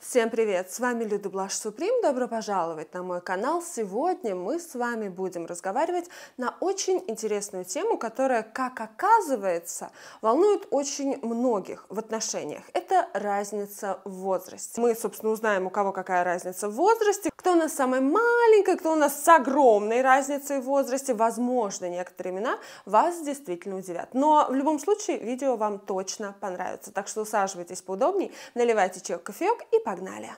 Всем привет! С вами Люда Блаш Суприм. Добро пожаловать на мой канал. Сегодня мы с вами будем разговаривать на очень интересную тему, которая, как оказывается, волнует очень многих в отношениях. Это разница в возрасте. Мы, собственно, узнаем, у кого какая разница в возрасте, кто у нас самая маленькая, кто у нас с огромной разницей в возрасте. Возможно, некоторые имена вас действительно удивят. Но в любом случае видео вам точно понравится. Так что усаживайтесь поудобнее, наливайте чай кофеек и Погнали!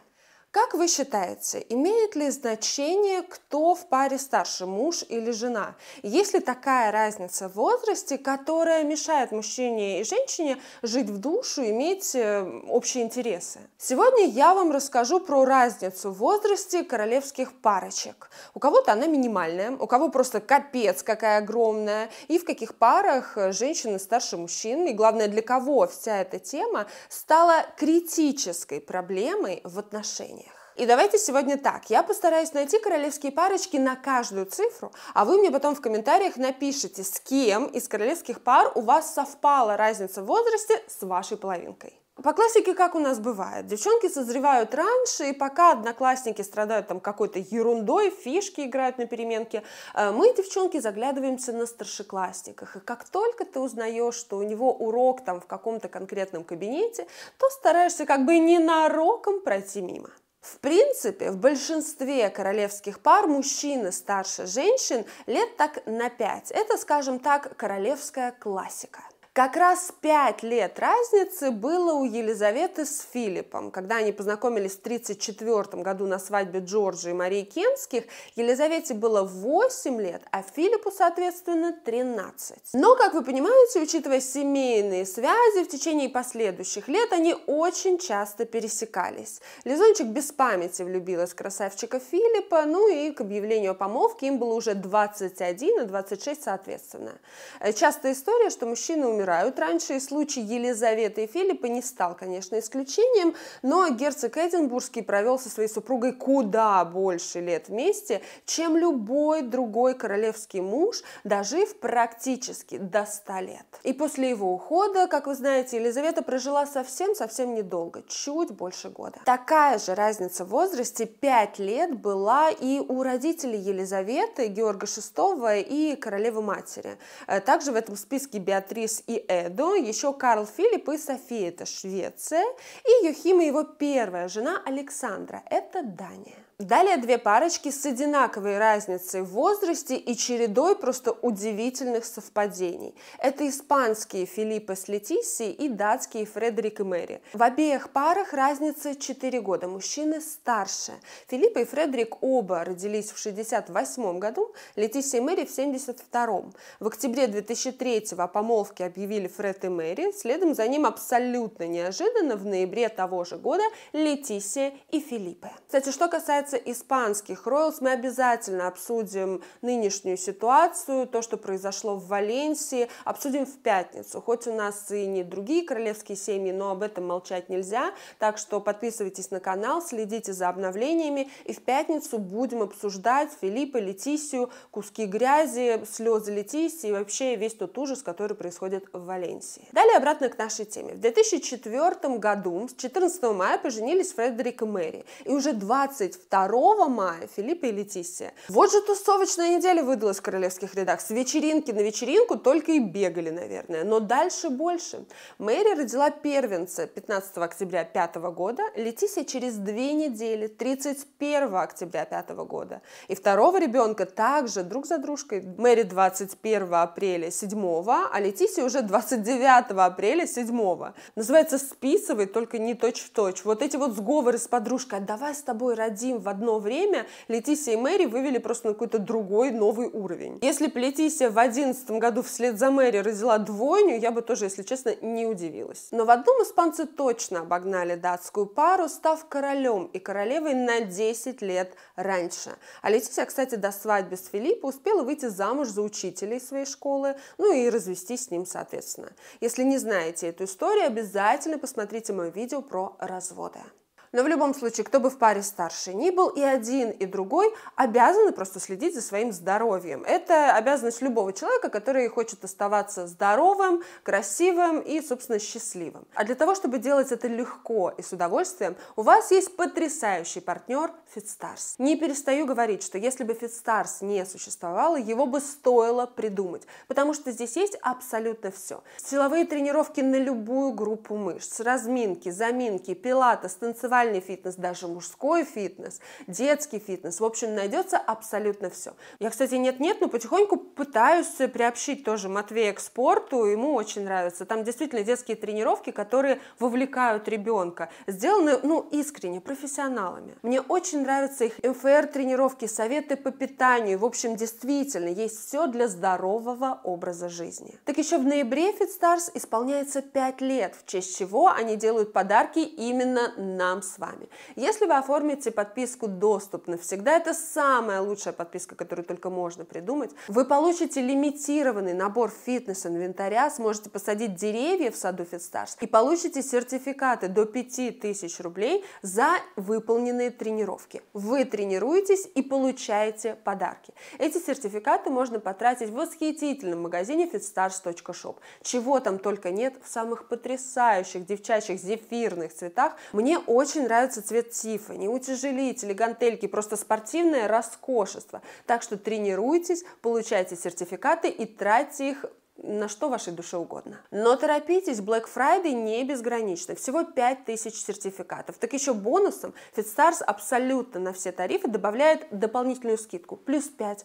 Как вы считаете, имеет ли значение, кто в паре старше, муж или жена? Есть ли такая разница в возрасте, которая мешает мужчине и женщине жить в душу, иметь э, общие интересы? Сегодня я вам расскажу про разницу в возрасте королевских парочек. У кого-то она минимальная, у кого просто капец какая огромная, и в каких парах э, женщины старше мужчин, и главное, для кого вся эта тема стала критической проблемой в отношениях. И давайте сегодня так. Я постараюсь найти королевские парочки на каждую цифру, а вы мне потом в комментариях напишите, с кем из королевских пар у вас совпала разница в возрасте с вашей половинкой. По классике, как у нас бывает, девчонки созревают раньше, и пока одноклассники страдают там какой-то ерундой, фишки играют на переменке, э, мы, девчонки, заглядываемся на старшеклассниках. И как только ты узнаешь, что у него урок там в каком-то конкретном кабинете, то стараешься как бы ненароком пройти мимо. В принципе, в большинстве королевских пар мужчины старше женщин лет так на 5. Это, скажем так, королевская классика. Как раз пять лет разницы было у Елизаветы с Филиппом. Когда они познакомились в 1934 году на свадьбе Джорджа и Марии Кенских, Елизавете было 8 лет, а Филиппу, соответственно, 13. Но, как вы понимаете, учитывая семейные связи, в течение последующих лет они очень часто пересекались. Лизончик без памяти влюбилась в красавчика Филиппа, ну и к объявлению о помолвке им было уже 21 и 26 соответственно. Э, частая история, что мужчина умер умирают раньше, и случай Елизаветы и Филиппа не стал, конечно, исключением, но герцог Эдинбургский провел со своей супругой куда больше лет вместе, чем любой другой королевский муж, дожив практически до 100 лет. И после его ухода, как вы знаете, Елизавета прожила совсем-совсем недолго, чуть больше года. Такая же разница в возрасте 5 лет была и у родителей Елизаветы, Георга VI и королевы матери. Э, также в этом списке Беатрис и Эду, еще Карл Филипп и София, это Швеция, и Юхима его первая жена Александра, это Дания. Далее две парочки с одинаковой разницей в возрасте и чередой просто удивительных совпадений. Это испанские Филиппа с Летисией и датские Фредерик и Мэри. В обеих парах разница 4 года, мужчины старше. Филиппа и Фредерик оба родились в 68 году, Летисия и Мэри в 72. В октябре 2003 о помолвке объявили Фред и Мэри, следом за ним абсолютно неожиданно в ноябре того же года Летисия и Филиппа. Кстати, что касается касается испанских Роялс, мы обязательно обсудим нынешнюю ситуацию, то, что произошло в Валенсии, обсудим в пятницу. Хоть у нас и не другие королевские семьи, но об этом молчать нельзя, так что подписывайтесь на канал, следите за обновлениями, и в пятницу будем обсуждать Филиппа, Летисию, куски грязи, слезы Летисии и вообще весь тот ужас, который происходит в Валенсии. Далее обратно к нашей теме. В 2004 году с 14 мая поженились Фредерик и Мэри, и уже 22 2 мая Филиппа и Летисия. Вот же тусовочная неделя выдалась в королевских рядах. С вечеринки на вечеринку только и бегали, наверное. Но дальше больше. Мэри родила первенца 15 октября 5 года, Летисия через две недели, 31 октября 5 года. И второго ребенка также друг за дружкой. Мэри 21 апреля 7, а Летисия уже 29 апреля 7. Называется «Списывай, только не точь-в-точь». -точь. Вот эти вот сговоры с подружкой «А давай с тобой родим в одно время Летисия и Мэри вывели просто на какой-то другой новый уровень. Если бы Летисия в одиннадцатом году вслед за Мэри родила двойню, я бы тоже, если честно, не удивилась. Но в одном испанцы точно обогнали датскую пару, став королем и королевой на 10 лет раньше. А Летисия, кстати, до свадьбы с Филиппом успела выйти замуж за учителей своей школы, ну и развестись с ним, соответственно. Если не знаете эту историю, обязательно посмотрите мое видео про разводы. Но в любом случае, кто бы в паре старше ни был, и один, и другой обязаны просто следить за своим здоровьем. Это обязанность любого человека, который хочет оставаться здоровым, красивым и, собственно, счастливым. А для того, чтобы делать это легко и с удовольствием, у вас есть потрясающий партнер Fitstars. Не перестаю говорить, что если бы Fitstars не существовало, его бы стоило придумать, потому что здесь есть абсолютно все. Силовые тренировки на любую группу мышц, разминки, заминки, пилатес, станцевать музыкальный фитнес, даже мужской фитнес, детский фитнес. В общем, найдется абсолютно все. Я, кстати, нет-нет, но потихоньку пытаюсь приобщить тоже Матвея к спорту, ему очень нравится. Там действительно детские тренировки, которые вовлекают ребенка, сделаны, ну, искренне, профессионалами. Мне очень нравятся их МФР-тренировки, советы по питанию. В общем, действительно, есть все для здорового образа жизни. Так еще в ноябре Fit Stars исполняется 5 лет, в честь чего они делают подарки именно нам с с вами. Если вы оформите подписку «Доступ навсегда», это самая лучшая подписка, которую только можно придумать, вы получите лимитированный набор фитнес-инвентаря, сможете посадить деревья в саду Фитстарс и получите сертификаты до 5000 рублей за выполненные тренировки. Вы тренируетесь и получаете подарки. Эти сертификаты можно потратить в восхитительном магазине fitstars.shop. Чего там только нет в самых потрясающих девчачьих зефирных цветах. Мне очень очень нравится цвет не утяжелители, гантельки, просто спортивное роскошество. Так что тренируйтесь, получайте сертификаты и тратьте их на что вашей душе угодно. Но торопитесь, Black Friday не безграничный, всего 5000 сертификатов. Так еще бонусом FitStars абсолютно на все тарифы добавляет дополнительную скидку, плюс 5%.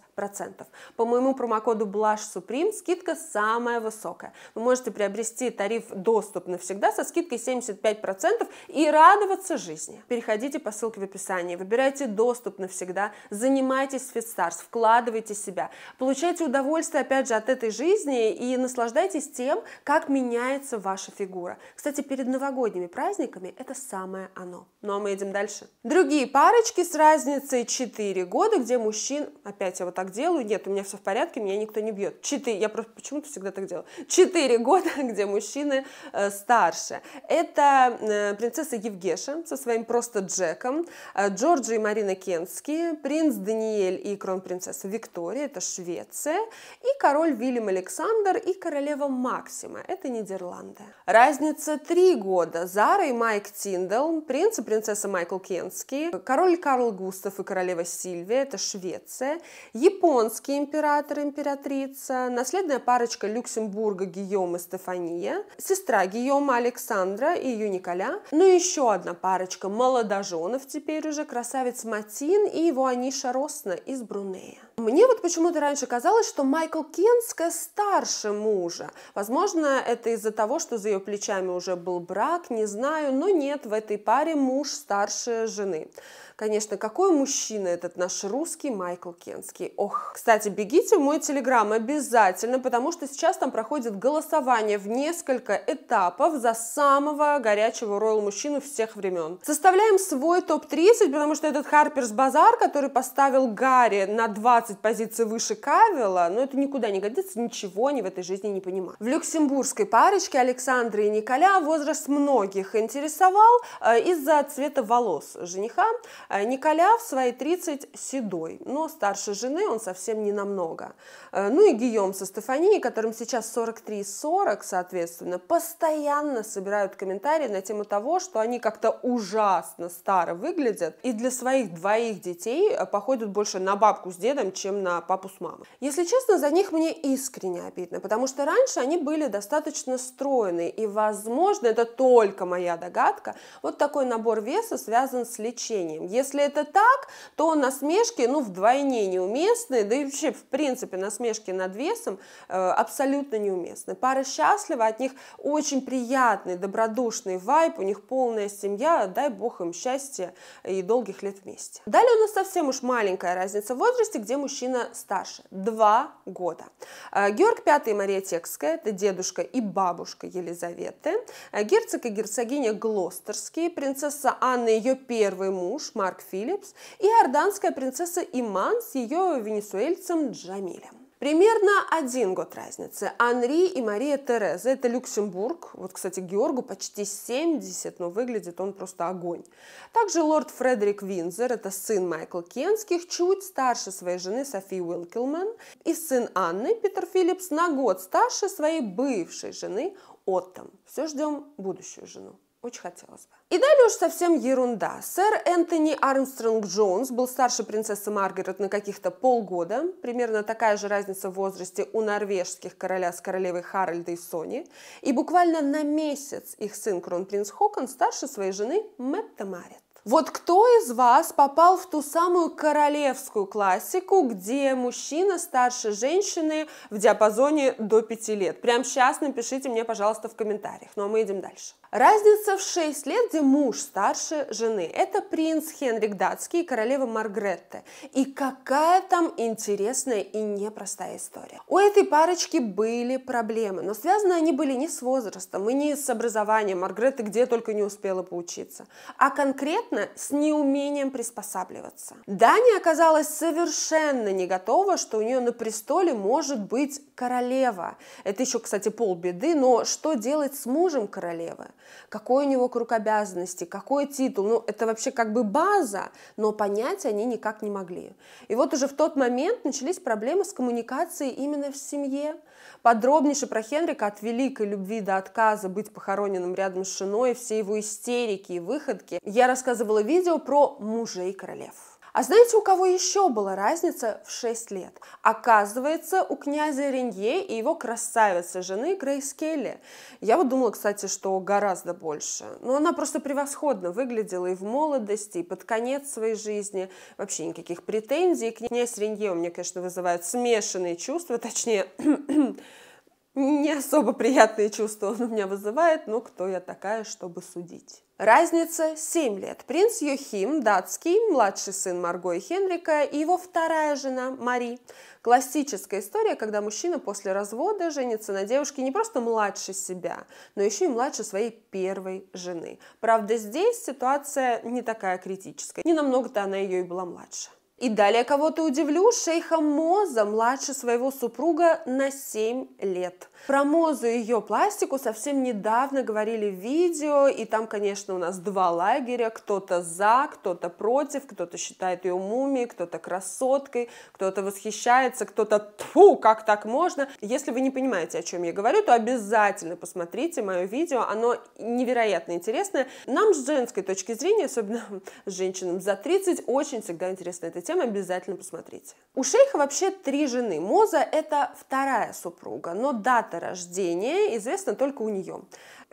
По моему промокоду Blush Supreme скидка самая высокая. Вы можете приобрести тариф доступ навсегда со скидкой 75% и радоваться жизни. Переходите по ссылке в описании, выбирайте доступ навсегда, занимайтесь FitStars, вкладывайте себя, получайте удовольствие опять же от этой жизни и наслаждайтесь тем, как меняется ваша фигура. Кстати, перед новогодними праздниками это самое оно. Ну а мы идем дальше. Другие парочки с разницей 4 года, где мужчин, опять я вот так делаю, нет, у меня все в порядке, меня никто не бьет. 4, я просто почему-то всегда так делаю. 4 года, где мужчины э, старше. Это э, принцесса Евгеша со своим просто Джеком, э, Джорджи и Марина Кенски, принц Даниэль и кронпринцесса Виктория, это Швеция, и король Вильям Александр, Федор и королева Максима, это Нидерланды. Разница три года. Зара и Майк Тиндал, принц и принцесса Майкл Кенский, король Карл Густав и королева Сильвия, это Швеция, японский император, и императрица, наследная парочка Люксембурга Гийом и Стефания, сестра Гийома Александра и ее Николя, ну и еще одна парочка молодоженов теперь уже, красавец Матин и его Аниша Росна из Брунея. Мне вот почему-то раньше казалось, что Майкл Кенская старше старше мужа. Возможно, это из-за того, что за ее плечами уже был брак, не знаю, но нет, в этой паре муж старше жены. Конечно, какой мужчина этот наш русский Майкл Кенский? Ох, кстати, бегите в мой телеграм обязательно, потому что сейчас там проходит голосование в несколько этапов за самого горячего роял-мужчину всех времен. Составляем свой топ-30, потому что этот Харперс Базар, который поставил Гарри на 20 позиций выше Кавила, но ну, это никуда не годится, ничего не в этой жизни не понимаю. В люксембургской парочке Александра и Николя возраст многих интересовал э, из-за цвета волос жениха. Э, Николя в свои 30 седой, но старше жены он совсем не намного. Э, ну и Гийом со Стефанией, которым сейчас 43 и 40, соответственно, постоянно собирают комментарии на тему того, что они как-то ужасно старо выглядят и для своих двоих детей э, походят больше на бабку с дедом, чем на папу с мамой. Если честно, за них мне искренне обидно, потому что раньше они были достаточно стройные, и, возможно, это только моя догадка, вот такой набор веса связан с лечением если это так, то насмешки, ну, вдвойне неуместны, да и вообще, в принципе, насмешки над весом э, абсолютно неуместны. Пара счастлива, от них очень приятный, добродушный вайп, у них полная семья, дай бог им счастья и долгих лет вместе. Далее у нас совсем уж маленькая разница в возрасте, где мужчина старше, два года. Э, Георг V и Мария Текская, это дедушка и бабушка Елизаветы, э, герцог и герцогиня Глостерские, принцесса Анна, и ее первый муж, Марк Марк Филлипс и иорданская принцесса Иман с ее венесуэльцем Джамилем. Примерно один год разницы. Анри и Мария Тереза – это Люксембург. Вот, кстати, Георгу почти 70, но выглядит он просто огонь. Также лорд Фредерик Винзер – это сын Майкла Кенских, чуть старше своей жены Софии Уилкелман, и сын Анны, Питер Филлипс, на год старше своей бывшей жены Оттом. Все ждем будущую жену. Очень хотелось бы. И далее уж совсем ерунда. Сэр Энтони Армстронг Джонс был старше принцессы Маргарет на каких-то полгода. Примерно такая же разница в возрасте у норвежских короля с королевой Харальда и Сони. И буквально на месяц их сын кронпринц Хокон старше своей жены Мэтта Марит. Вот кто из вас попал в ту самую королевскую классику, где мужчина старше женщины в диапазоне до 5 лет? Прямо сейчас напишите мне, пожалуйста, в комментариях. Ну а мы идем дальше. Разница в 6 лет, где муж старше жены. Это принц Хенрик Датский и королева Маргретте. И какая там интересная и непростая история. У этой парочки были проблемы, но связаны они были не с возрастом и не с образованием Маргретты, где только не успела поучиться, а конкретно с неумением приспосабливаться. Дани оказалась совершенно не готова, что у нее на престоле может быть королева. Это еще, кстати, полбеды, но что делать с мужем королевы? Какой у него круг обязанностей, какой титул? Ну, это вообще как бы база, но понять они никак не могли. И вот уже в тот момент начались проблемы с коммуникацией именно в семье. Подробнейше про Хенрика от великой любви до отказа быть похороненным рядом с женой, все его истерики и выходки я рассказывала видео про мужей королев. А знаете, у кого еще была разница в 6 лет? Оказывается, у князя Ренье и его красавицы жены Грейс Келли. Я вот думала, кстати, что гораздо больше. Но она просто превосходно выглядела и в молодости, и под конец своей жизни. Вообще никаких претензий. Князь Ренье у меня, конечно, вызывает смешанные чувства, точнее, не особо приятные чувства он у меня вызывает, но кто я такая, чтобы судить. Разница 7 лет. Принц Йохим, датский, младший сын Марго и Хенрика, и его вторая жена Мари. Классическая история, когда мужчина после развода женится на девушке не просто младше себя, но еще и младше своей первой жены. Правда, здесь ситуация не такая критическая. Не намного-то она ее и была младше. И далее кого-то удивлю, шейха Моза младше своего супруга на 7 лет. Про Мозу и ее пластику совсем недавно говорили в видео, и там, конечно, у нас два лагеря, кто-то за, кто-то против, кто-то считает ее мумией, кто-то красоткой, кто-то восхищается, кто-то тфу, как так можно. Если вы не понимаете, о чем я говорю, то обязательно посмотрите мое видео, оно невероятно интересное. Нам с женской точки зрения, особенно женщинам за 30, очень всегда интересна эта тема, обязательно посмотрите. У шейха вообще три жены. Моза — это вторая супруга, но да, дата рождения известна только у нее.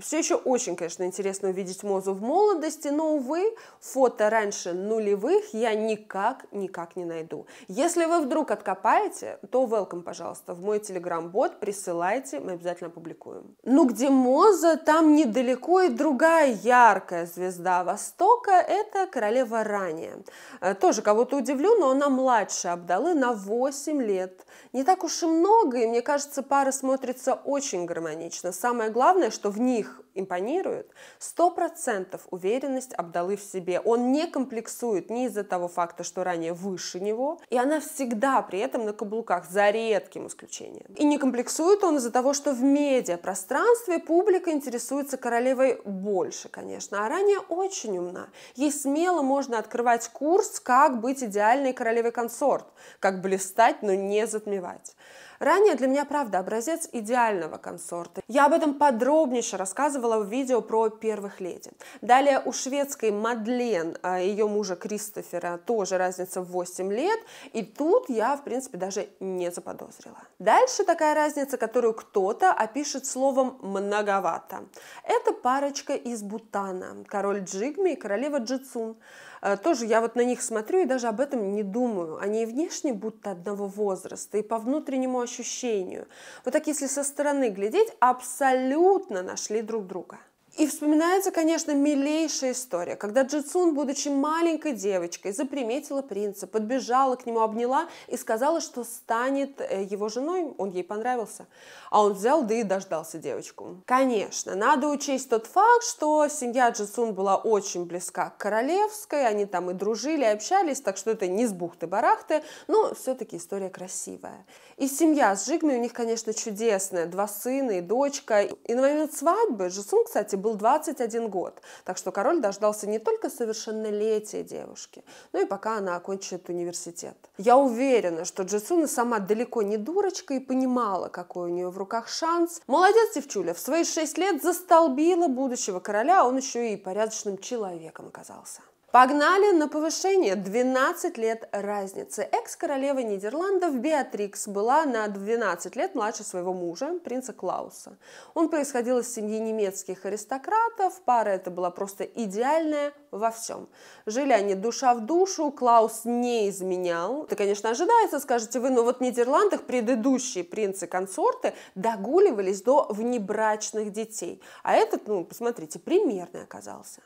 Все еще очень, конечно, интересно увидеть Мозу в молодости, но, увы, фото раньше нулевых я никак-никак не найду. Если вы вдруг откопаете, то welcome, пожалуйста, в мой телеграм-бот, присылайте, мы обязательно опубликуем. Ну, где Моза, там недалеко и другая яркая звезда Востока, это королева Рания. Э, тоже кого-то удивлю, но она младше Абдалы на 8 лет. Не так уж и много, и мне кажется, пара смотрится смотрится очень гармонично. Самое главное, что в них импонирует, 100% уверенность Абдалы в себе. Он не комплексует ни из-за того факта, что ранее выше него, и она всегда при этом на каблуках, за редким исключением. И не комплексует он из-за того, что в медиапространстве публика интересуется королевой больше, конечно, а ранее очень умна. Ей смело можно открывать курс «Как быть идеальной королевой консорт», «Как блистать, но не затмевать». Ранее для меня, правда, образец идеального консорта. Я об этом подробнейше рассказывала в видео про первых леди. Далее у шведской Мадлен, а, ее мужа Кристофера, тоже разница в 8 лет, и тут я, в принципе, даже не заподозрила. Дальше такая разница, которую кто-то опишет словом «многовато». Это парочка из Бутана, король Джигми и королева Джицун. Э, тоже я вот на них смотрю и даже об этом не думаю. Они и внешне будто одного возраста, и по внутреннему ощущению. Вот так, если со стороны глядеть, абсолютно нашли друг друга. И вспоминается, конечно, милейшая история, когда Джитсун, будучи маленькой девочкой, заприметила принца, подбежала к нему, обняла и сказала, что станет э, его женой, он ей понравился. А он взял, да и дождался девочку. Конечно, надо учесть тот факт, что семья Джитсун была очень близка к королевской, они там и дружили, и общались, так что это не с бухты-барахты, но все-таки история красивая. И семья с Жигмой у них, конечно, чудесная, два сына и дочка. И на момент свадьбы Джитсун, кстати, был 21 год. Так что король дождался не только совершеннолетия девушки, но и пока она окончит университет. Я уверена, что Джисуна сама далеко не дурочка и понимала, какой у нее в руках шанс. Молодец, девчуля, в свои шесть лет застолбила будущего короля, а он еще и порядочным человеком оказался. Погнали на повышение. 12 лет разницы. Экс-королева Нидерландов Беатрикс была на 12 лет младше своего мужа, принца Клауса. Он происходил из семьи немецких аристократов. Пара эта была просто идеальная во всем. Жили они душа в душу, Клаус не изменял. Это, конечно, ожидается, скажете вы, но вот в Нидерландах предыдущие принцы-консорты догуливались до внебрачных детей. А этот, ну, посмотрите, примерный оказался.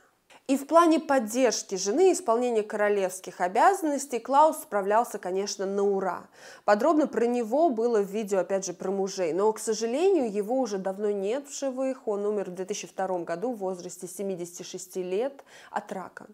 И в плане поддержки жены и исполнения королевских обязанностей Клаус справлялся, конечно, на ура. Подробно про него было в видео, опять же, про мужей, но, к сожалению, его уже давно нет в живых, он умер в 2002 году в возрасте 76 лет от рака.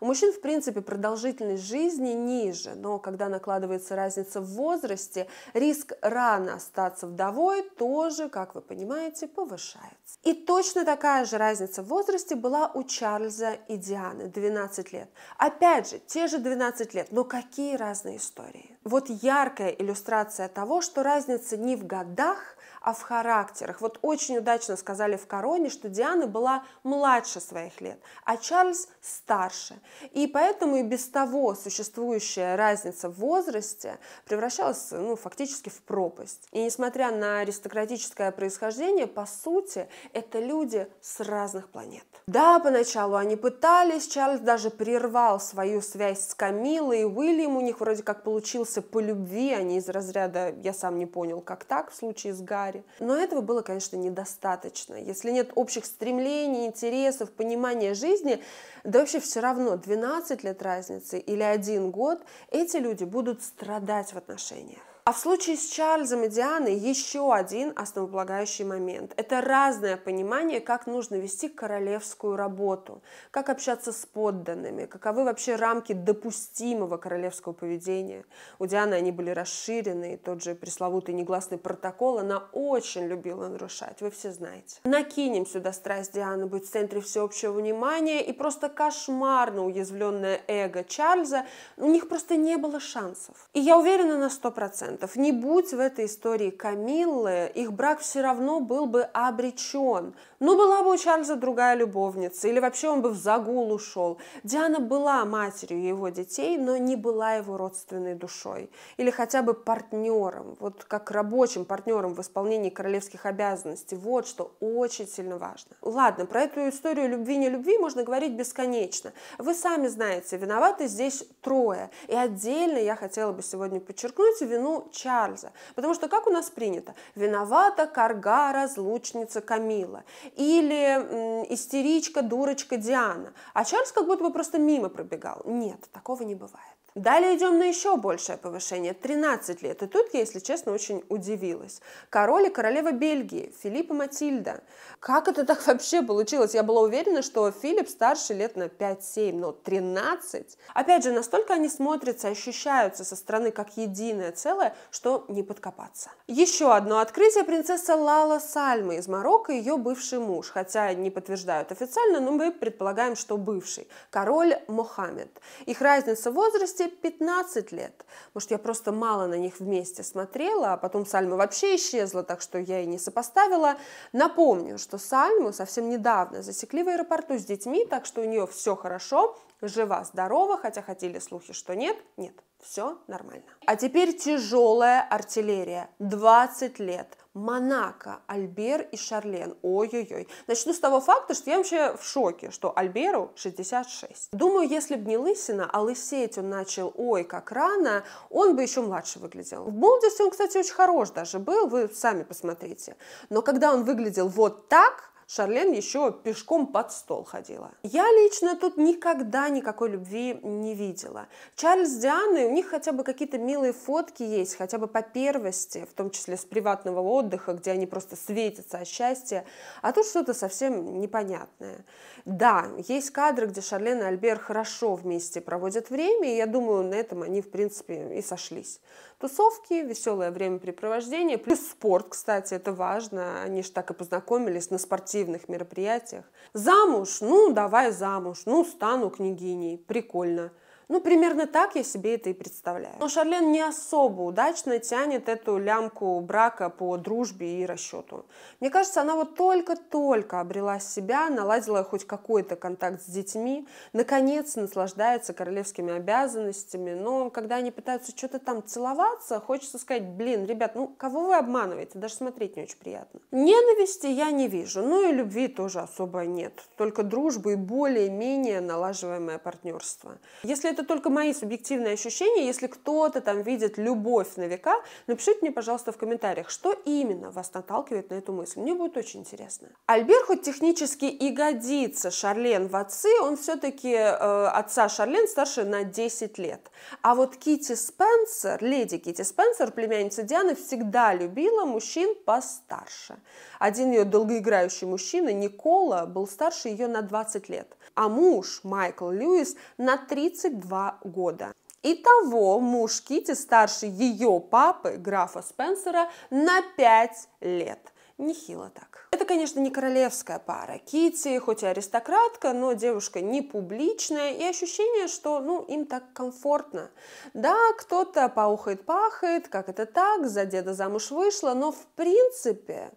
У мужчин, в принципе, продолжительность жизни ниже, но когда накладывается разница в возрасте, риск рано остаться вдовой тоже, как вы понимаете, повышается. И точно такая же разница в возрасте была у Чарльза и Дианы, 12 лет. Опять же, те же 12 лет, но какие разные истории. Вот яркая иллюстрация того, что разница не в годах, а в характерах. Вот очень удачно сказали в «Короне», что Диана была младше своих лет, а Чарльз старше. И поэтому и без того существующая разница в возрасте превращалась ну, фактически в пропасть. И несмотря на аристократическое происхождение, по сути, это люди с разных планет. Да, поначалу они пытались, Чарльз даже прервал свою связь с Камилой и Уильям, у них вроде как получился по любви, они а из разряда «я сам не понял, как так» в случае с Гай, паре. Но этого было, конечно, недостаточно. Если нет общих стремлений, интересов, понимания жизни, да вообще все равно 12 лет разницы или один год, эти люди будут страдать в отношениях. А в случае с Чарльзом и Дианой еще один основополагающий момент. Это разное понимание, как нужно вести королевскую работу, как общаться с подданными, каковы вообще рамки допустимого королевского поведения. У Дианы они были расширены, и тот же пресловутый негласный протокол она очень любила нарушать, вы все знаете. Накинем сюда страсть Дианы быть в центре всеобщего внимания и просто кошмарно уязвленное эго Чарльза, у них просто не было шансов. И я уверена на 100%, процентов. Не будь в этой истории Камиллы, их брак все равно был бы обречен. Ну, была бы у Чарльза другая любовница, или вообще он бы в загул ушел. Диана была матерью его детей, но не была его родственной душой. Или хотя бы партнером, вот как рабочим партнером в исполнении королевских обязанностей. Вот что очень сильно важно. Ладно, про эту историю любви-не любви можно говорить бесконечно. Вы сами знаете, виноваты здесь трое. И отдельно я хотела бы сегодня подчеркнуть вину Чарльза. Потому что, как у нас принято, виновата корга, разлучница Камила или истеричка, дурочка Диана. А Чарльз как будто бы просто мимо пробегал. Нет, такого не бывает. Далее идем на еще большее повышение, 13 лет. И тут я, если честно, очень удивилась. Король и королева Бельгии, Филипп и Матильда. Как это так вообще получилось? Я была уверена, что Филипп старше лет на 5-7, но 13. Опять же, настолько они смотрятся, ощущаются со стороны как единое целое, что не подкопаться. Еще одно открытие принцесса Лала Сальмы из Марокко, ее бывший муж, хотя не подтверждают официально, но мы предполагаем, что бывший, король Мохаммед. Их разница в возрасте 15 лет. Может, я просто мало на них вместе смотрела, а потом Сальма вообще исчезла, так что я и не сопоставила. Напомню, что Сальму совсем недавно засекли в аэропорту с детьми, так что у нее все хорошо, жива, здорова, хотя хотели слухи, что нет, нет, все нормально. А теперь тяжелая артиллерия, 20 лет. Монако, Альбер и Шарлен. Ой-ой-ой. Начну с того факта, что я вообще в шоке, что Альберу 66. Думаю, если бы не лысина, а лысеть он начал ой как рано, он бы еще младше выглядел. В молодости он, кстати, очень хорош даже был, вы сами посмотрите. Но когда он выглядел вот так, Шарлен еще пешком под стол ходила. Я лично тут никогда никакой любви не видела. Чарльз с Дианой, у них хотя бы какие-то милые фотки есть, хотя бы по первости, в том числе с приватного отдыха, где они просто светятся от счастья, а тут что-то совсем непонятное. Да, есть кадры, где Шарлен и Альбер хорошо вместе проводят время, и я думаю, на этом они, в принципе, и сошлись тусовки, веселое времяпрепровождение, плюс спорт, кстати, это важно, они же так и познакомились на спортивных мероприятиях. Замуж, ну давай замуж, ну стану княгиней, прикольно. Ну, примерно так я себе это и представляю. Но Шарлен не особо удачно тянет эту лямку брака по дружбе и расчету. Мне кажется, она вот только-только обрела себя, наладила хоть какой-то контакт с детьми, наконец наслаждается королевскими обязанностями, но когда они пытаются что-то там целоваться, хочется сказать, блин, ребят, ну кого вы обманываете? Даже смотреть не очень приятно. Ненависти я не вижу, ну и любви тоже особо нет, только дружбы и более-менее налаживаемое партнерство. Если это это только мои субъективные ощущения. Если кто-то там видит любовь на века, напишите мне, пожалуйста, в комментариях, что именно вас наталкивает на эту мысль. Мне будет очень интересно. Альбер хоть технически и годится Шарлен в отцы, он все-таки э, отца Шарлен старше на 10 лет. А вот Кити Спенсер, леди Кити Спенсер, племянница Дианы, всегда любила мужчин постарше. Один ее долгоиграющий мужчина, Никола, был старше ее на 20 лет а муж Майкл Льюис на 32 года. Итого муж Кити старше ее папы, графа Спенсера, на 5 лет. Нехило так. Это, конечно, не королевская пара. Кити, хоть и аристократка, но девушка не публичная, и ощущение, что ну, им так комфортно. Да, кто-то паухает-пахает, как это так, за деда замуж вышла, но в принципе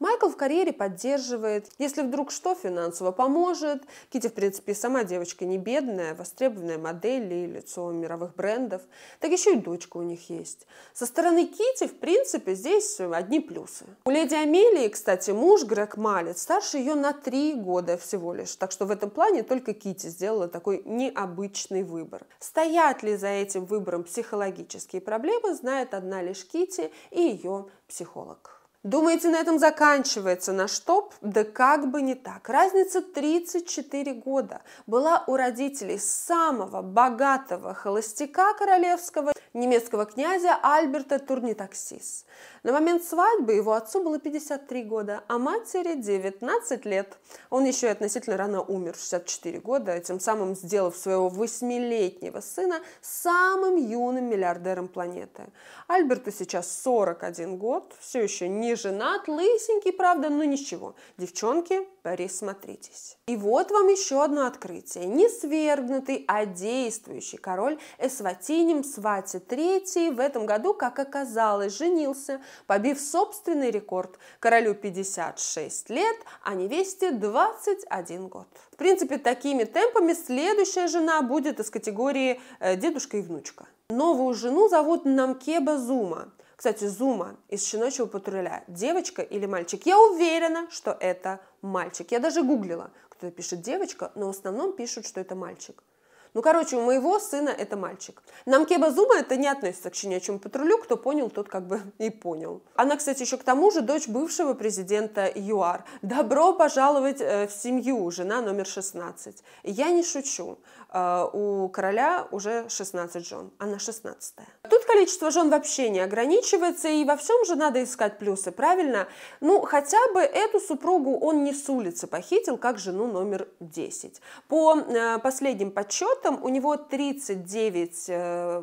Майкл в карьере поддерживает, если вдруг что, финансово поможет. Кити, в принципе, сама девочка не бедная, востребованная модель и лицо мировых брендов. Так еще и дочка у них есть. Со стороны Кити, в принципе, здесь одни плюсы. У леди Амелии, кстати, муж Грег Малец старше ее на три года всего лишь. Так что в этом плане только Кити сделала такой необычный выбор. Стоят ли за этим выбором психологические проблемы, знает одна лишь Кити и ее психолог. Думаете, на этом заканчивается наш топ? Да как бы не так. Разница 34 года была у родителей самого богатого холостяка королевского немецкого князя Альберта Турнитаксис. На момент свадьбы его отцу было 53 года, а матери 19 лет. Он еще и относительно рано умер, 64 года, тем самым сделав своего восьмилетнего сына самым юным миллиардером планеты. Альберту сейчас 41 год, все еще не женат, лысенький, правда, но ничего. Девчонки, присмотритесь. И вот вам еще одно открытие. Не свергнутый, а действующий король Эсватиним Свати III в этом году, как оказалось, женился побив собственный рекорд – королю 56 лет, а невесте 21 год. В принципе, такими темпами следующая жена будет из категории э, «дедушка и внучка». Новую жену зовут Намкеба Зума. Кстати, Зума из «Щеночего патруля» – девочка или мальчик? Я уверена, что это мальчик. Я даже гуглила, кто пишет девочка, но в основном пишут, что это мальчик. Ну, короче, у моего сына это мальчик. Намкеба Зума это не относится к щенячьему патрулю, кто понял, тот как бы и понял. Она, кстати, еще к тому же дочь бывшего президента ЮАР. Добро пожаловать э, в семью, жена номер 16. Я не шучу. А, у короля уже 16 жен, она 16 Тут количество жен вообще не ограничивается, и во всем же надо искать плюсы, правильно? Ну, хотя бы эту супругу он не с улицы похитил, как жену номер 10. По э, последним подсчетам у него 39 э,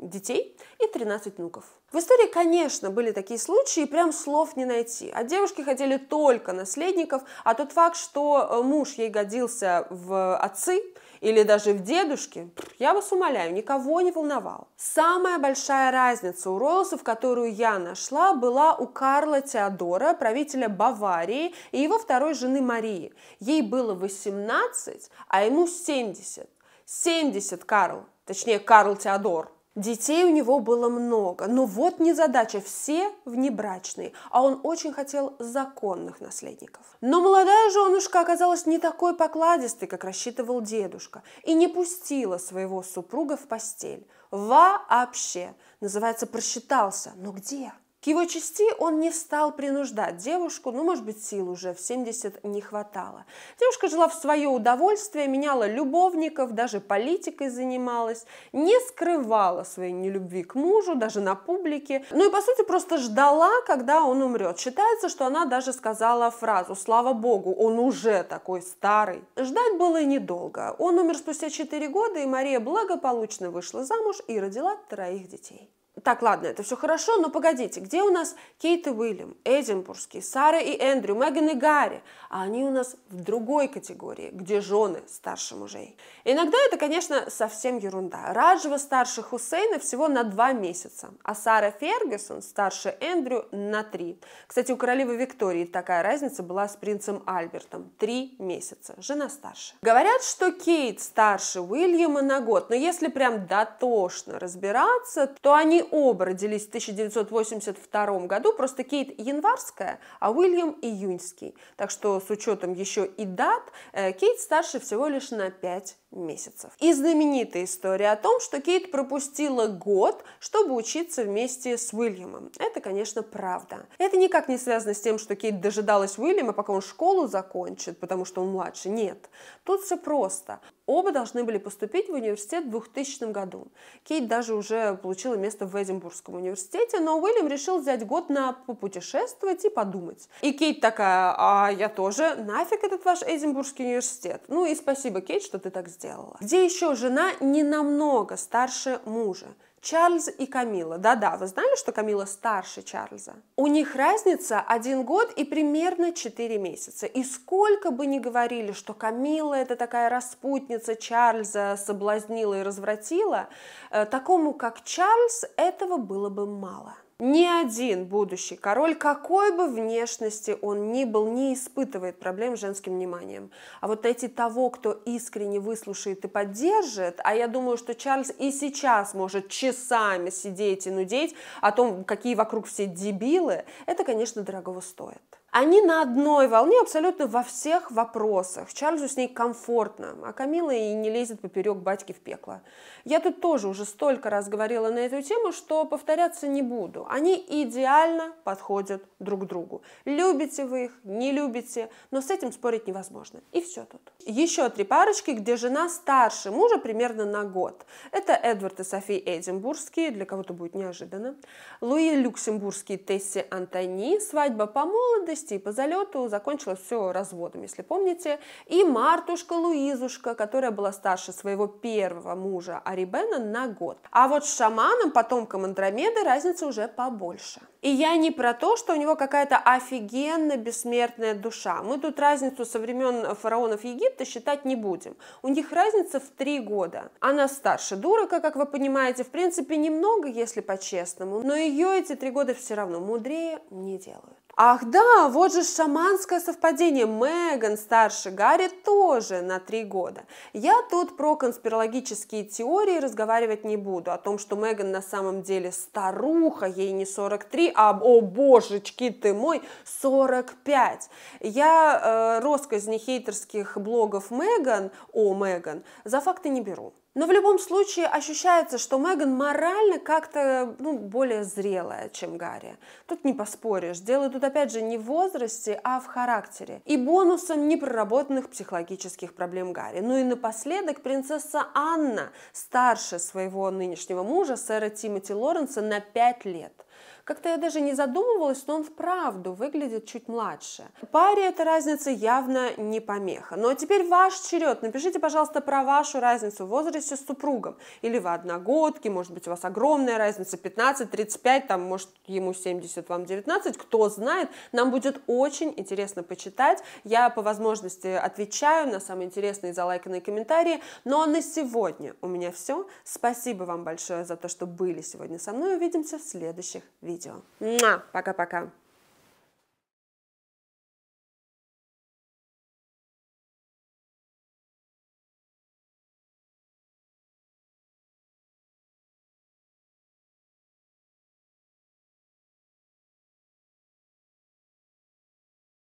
детей и 13 внуков. В истории, конечно, были такие случаи, и прям слов не найти. А девушки хотели только наследников, а тот факт, что э, муж ей годился в отцы или даже в дедушке, я вас умоляю, никого не волновал. Самая большая разница у Роузов, которую я нашла, была у Карла Теодора, правителя Баварии, и его второй жены Марии. Ей было 18, а ему 70. 70, Карл, точнее Карл Теодор. Детей у него было много, но вот не задача, все внебрачные, а он очень хотел законных наследников. Но молодая женушка оказалась не такой покладистой, как рассчитывал дедушка, и не пустила своего супруга в постель. Вообще, называется, просчитался, но где? его части он не стал принуждать девушку, ну, может быть, сил уже в 70 не хватало. Девушка жила в свое удовольствие, меняла любовников, даже политикой занималась, не скрывала своей нелюбви к мужу, даже на публике. Ну и, по сути, просто ждала, когда он умрет. Считается, что она даже сказала фразу «Слава Богу, он уже такой старый». Ждать было недолго. Он умер спустя 4 года, и Мария благополучно вышла замуж и родила троих детей так, ладно, это все хорошо, но погодите, где у нас Кейт и Уильям, Эдинбургский, Сара и Эндрю, Меган и Гарри? А они у нас в другой категории, где жены старше мужей. Иногда это, конечно, совсем ерунда. Раджева старше Хусейна всего на два месяца, а Сара Фергюсон старше Эндрю на три. Кстати, у королевы Виктории такая разница была с принцем Альбертом. Три месяца. Жена старше. Говорят, что Кейт старше Уильяма на год, но если прям дотошно разбираться, то они оба родились в 1982 году, просто Кейт январская, а Уильям июньский. Так что с учетом еще и дат, э, Кейт старше всего лишь на 5 месяцев. И знаменитая история о том, что Кейт пропустила год, чтобы учиться вместе с Уильямом. Это, конечно, правда. Это никак не связано с тем, что Кейт дожидалась Уильяма, пока он школу закончит, потому что он младше. Нет. Тут все просто. Оба должны были поступить в университет в 2000 году. Кейт даже уже получила место в Эдинбургском университете, но Уильям решил взять год на попутешествовать и подумать. И Кейт такая, а я тоже, нафиг этот ваш Эдинбургский университет? Ну и спасибо, Кейт, что ты так сделала" сделала. Где еще жена не намного старше мужа? Чарльз и Камила. Да-да, вы знали, что Камила старше Чарльза? У них разница один год и примерно 4 месяца. И сколько бы ни говорили, что Камила это такая распутница Чарльза, соблазнила и развратила, э, такому как Чарльз этого было бы мало. Ни один будущий король, какой бы внешности он ни был, не испытывает проблем с женским вниманием. А вот найти того, кто искренне выслушает и поддержит, а я думаю, что Чарльз и сейчас может часами сидеть и нудеть о том, какие вокруг все дебилы, это, конечно, дорогого стоит. Они на одной волне абсолютно во всех вопросах. Чарльзу с ней комфортно, а Камила и не лезет поперек батьки в пекло. Я тут тоже уже столько раз говорила на эту тему, что повторяться не буду. Они идеально подходят друг другу. Любите вы их, не любите, но с этим спорить невозможно. И все тут. Еще три парочки, где жена старше мужа примерно на год. Это Эдвард и Софи Эдинбургские, для кого-то будет неожиданно. Луи Люксембургский, Тесси Антони, свадьба по молодости, амнистии по залету, закончилось все разводом, если помните. И Мартушка Луизушка, которая была старше своего первого мужа Арибена на год. А вот с шаманом, потомком Андромеды, разница уже побольше. И я не про то, что у него какая-то офигенно бессмертная душа. Мы тут разницу со времен фараонов Египта считать не будем. У них разница в три года. Она старше дурака, как вы понимаете, в принципе, немного, если по-честному, но ее эти три года все равно мудрее не делают. Ах да, вот же шаманское совпадение. Меган, старше Гарри, тоже на три года. Я тут про конспирологические теории разговаривать не буду. О том, что Меган на самом деле старуха, ей не 43, а, о божечки ты мой, 45. Я э, росказни хейтерских блогов Меган, о Меган, за факты не беру. Но в любом случае ощущается, что Меган морально как-то ну, более зрелая, чем Гарри. Тут не поспоришь. Дело тут опять же не в возрасте, а в характере. И бонусом непроработанных психологических проблем Гарри. Ну и напоследок принцесса Анна старше своего нынешнего мужа, сэра Тимоти Лоренса, на 5 лет. Как-то я даже не задумывалась, но он вправду выглядит чуть младше. Паре эта разница явно не помеха. Ну а теперь ваш черед. Напишите, пожалуйста, про вашу разницу в возрасте с супругом. Или вы одногодки, может быть, у вас огромная разница, 15, 35, там, может, ему 70, вам 19, кто знает. Нам будет очень интересно почитать. Я по возможности отвечаю на самые интересные залайканные комментарии. Но на сегодня у меня все. Спасибо вам большое за то, что были сегодня со мной. Увидимся в следующих видео. Пока-пока!